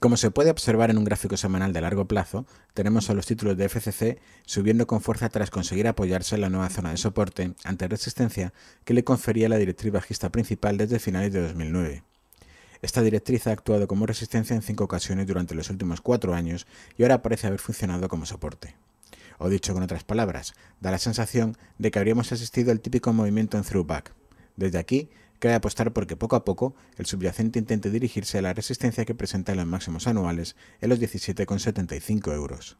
Como se puede observar en un gráfico semanal de largo plazo, tenemos a los títulos de FCC subiendo con fuerza tras conseguir apoyarse en la nueva zona de soporte ante resistencia que le confería la directriz bajista principal desde finales de 2009. Esta directriz ha actuado como resistencia en cinco ocasiones durante los últimos cuatro años y ahora parece haber funcionado como soporte. O dicho con otras palabras, da la sensación de que habríamos asistido al típico movimiento en throughback. Desde aquí Cabe apostar porque poco a poco el subyacente intente dirigirse a la resistencia que presenta en los máximos anuales en los 17,75 euros.